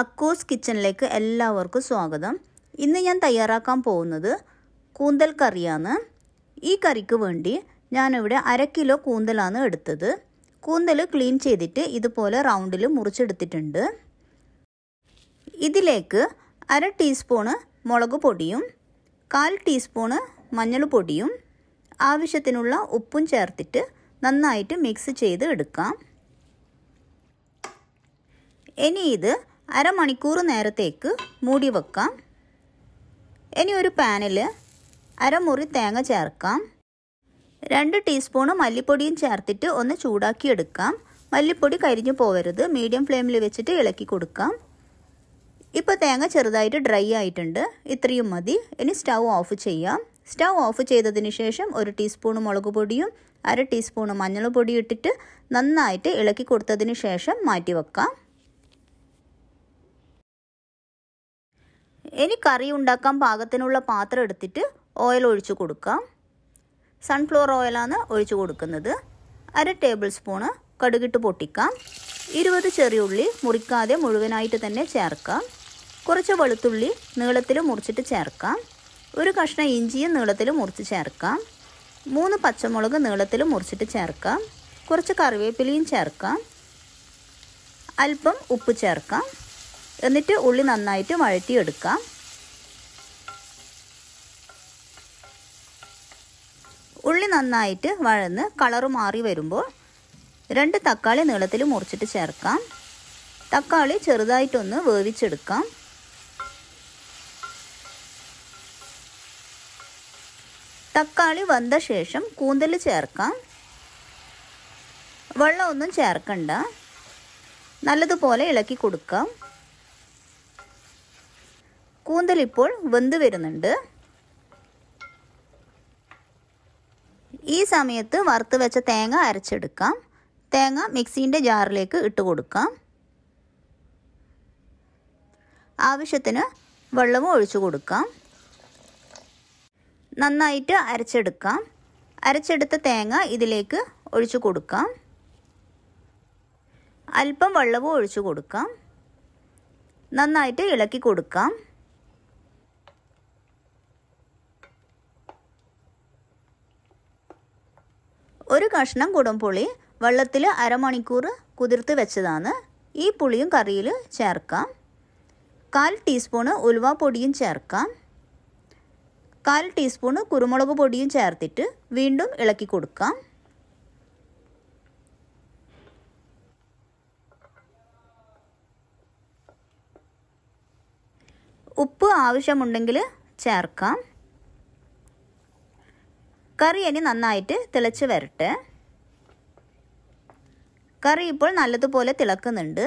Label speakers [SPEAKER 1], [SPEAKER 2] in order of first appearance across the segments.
[SPEAKER 1] അക്കൂസ് കിച്ചണിലേക്ക് എല്ലാവർക്കും സ്വാഗതം ഇന്ന് ഞാൻ തയ്യാറാക്കാൻ പോകുന്നത് കൂന്തൽ കറിയാണ് ഈ കറിക്ക് വേണ്ടി ഞാനിവിടെ അര കിലോ കൂന്തലാണ് എടുത്തത് കൂന്തൽ ക്ലീൻ ചെയ്തിട്ട് ഇതുപോലെ റൗണ്ടിൽ മുറിച്ചെടുത്തിട്ടുണ്ട് ഇതിലേക്ക് അര ടീസ്പൂണ് മുളക് പൊടിയും കാൽ ടീസ്പൂണ് മഞ്ഞൾ പൊടിയും ആവശ്യത്തിനുള്ള ഉപ്പും ചേർത്തിട്ട് നന്നായിട്ട് മിക്സ് ചെയ്ത് എടുക്കാം ഇനി ഇത് അരമണിക്കൂർ നേരത്തേക്ക് മൂടി വെക്കാം ഇനി ഒരു പാനിൽ അരമുറി തേങ്ങ ചേർക്കാം രണ്ട് ടീസ്പൂണ് മല്ലിപ്പൊടിയും ചേർത്തിട്ട് ഒന്ന് ചൂടാക്കിയെടുക്കാം മല്ലിപ്പൊടി കരിഞ്ഞു പോവരുത് മീഡിയം ഫ്ലെയിമിൽ വെച്ചിട്ട് ഇളക്കി കൊടുക്കാം ഇപ്പോൾ തേങ്ങ ചെറുതായിട്ട് ഡ്രൈ ആയിട്ടുണ്ട് ഇത്രയും മതി ഇനി സ്റ്റൗ ഓഫ് ചെയ്യാം സ്റ്റൗ ഓഫ് ചെയ്തതിന് ശേഷം ഒരു ടീസ്പൂൺ മുളക് പൊടിയും അര ടീസ്പൂൺ മഞ്ഞൾ പൊടിയും ഇട്ടിട്ട് നന്നായിട്ട് ഇളക്കി കൊടുത്തതിന് ശേഷം മാറ്റി വെക്കാം ഇനി കറി ഉണ്ടാക്കാൻ പാകത്തിനുള്ള പാത്രം എടുത്തിട്ട് ഓയിൽ ഒഴിച്ചു കൊടുക്കാം സൺഫ്ലവർ ഓയിലാണ് ഒഴിച്ചു കൊടുക്കുന്നത് അര ടേബിൾ സ്പൂണ് കടുകിട്ട് പൊട്ടിക്കാം ഇരുപത് ചെറിയുള്ളി മുറിക്കാതെ മുഴുവനായിട്ട് തന്നെ ചേർക്കാം കുറച്ച് വെളുത്തുള്ളി നീളത്തിൽ മുറിച്ചിട്ട് ചേർക്കാം ഒരു കഷ്ണം ഇഞ്ചിയും നീളത്തിൽ മുറിച്ച് ചേർക്കാം മൂന്ന് പച്ചമുളക് നീളത്തിൽ മുറിച്ചിട്ട് ചേർക്കാം കുറച്ച് കറിവേപ്പിലയും ചേർക്കാം അല്പം ഉപ്പ് ചേർക്കാം എന്നിട്ട് ഉള്ളി നന്നായിട്ട് വഴറ്റിയെടുക്കാം ഉള്ളി നന്നായിട്ട് വഴന്ന് കളറ് മാറി വരുമ്പോൾ രണ്ട് തക്കാളി നീളത്തിൽ മുറിച്ചിട്ട് ചേർക്കാം തക്കാളി ചെറുതായിട്ടൊന്ന് വേവിച്ചെടുക്കാം തക്കാളി വന്ന ശേഷം കൂന്തൽ ചേർക്കാം വെള്ളമൊന്നും ചേർക്കണ്ട നല്ലതുപോലെ ഇളക്കി കൊടുക്കാം കൂന്തൽ ഇപ്പോൾ വെന്ത് വരുന്നുണ്ട് ഈ സമയത്ത് വറുത്ത് വെച്ച തേങ്ങ അരച്ചെടുക്കാം തേങ്ങ മിക്സിൻ്റെ ജാറിലേക്ക് ഇട്ട് കൊടുക്കാം ആവശ്യത്തിന് വെള്ളവും ഒഴിച്ചു കൊടുക്കാം നന്നായിട്ട് അരച്ചെടുക്കാം അരച്ചെടുത്ത തേങ്ങ ഇതിലേക്ക് ഒഴിച്ചു കൊടുക്കാം അല്പം വെള്ളവും ഒഴിച്ചു കൊടുക്കാം നന്നായിട്ട് ഇളക്കി കൊടുക്കാം ഒരു കഷ്ണം കുടംപുളി വെള്ളത്തിൽ അരമണിക്കൂർ കുതിർത്ത് വെച്ചതാണ് ഈ പുളിയും കറിയിൽ ചേർക്കാം കാൽ ടീസ്പൂണ് ഉലുവ പൊടിയും ചേർക്കാം കാൽ ടീസ്പൂണ് കുരുമുളക് പൊടിയും ചേർത്തിട്ട് വീണ്ടും ഇളക്കി കൊടുക്കാം ഉപ്പ് ആവശ്യമുണ്ടെങ്കിൽ ചേർക്കാം കറി ഇനി നന്നായിട്ട് തിളച്ച് വരട്ടെ കറി ഇപ്പോൾ നല്ലതുപോലെ തിളക്കുന്നുണ്ട്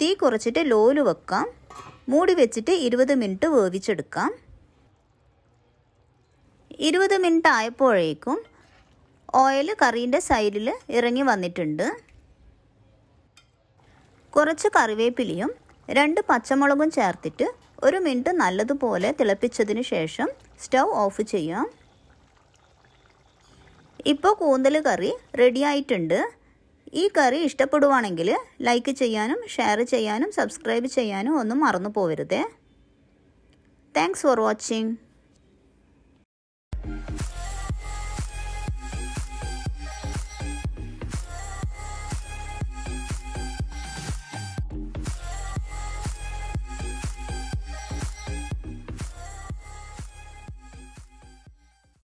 [SPEAKER 1] തീ കുറച്ചിട്ട് ലോല് വെക്കാം മൂടി വെച്ചിട്ട് ഇരുപത് മിനിറ്റ് വേവിച്ചെടുക്കാം ഇരുപത് മിനിറ്റ് ആയപ്പോഴേക്കും ഓയിൽ കറീൻ്റെ സൈഡിൽ ഇറങ്ങി വന്നിട്ടുണ്ട് കുറച്ച് കറിവേപ്പിലയും രണ്ട് പച്ചമുളകും ചേർത്തിട്ട് ഒരു മിനിറ്റ് നല്ലതുപോലെ തിളപ്പിച്ചതിന് ശേഷം സ്റ്റൗ ഓഫ് ചെയ്യാം ഇപ്പോൾ കൂന്തൽ കറി റെഡി ആയിട്ടുണ്ട് ഈ കറി ഇഷ്ടപ്പെടുവാണെങ്കിൽ ലൈക്ക് ചെയ്യാനും ഷെയർ ചെയ്യാനും സബ്സ്ക്രൈബ് ചെയ്യാനും ഒന്നും മറന്നു പോവരുതേ താങ്ക്സ് ഫോർ വാച്ചിങ്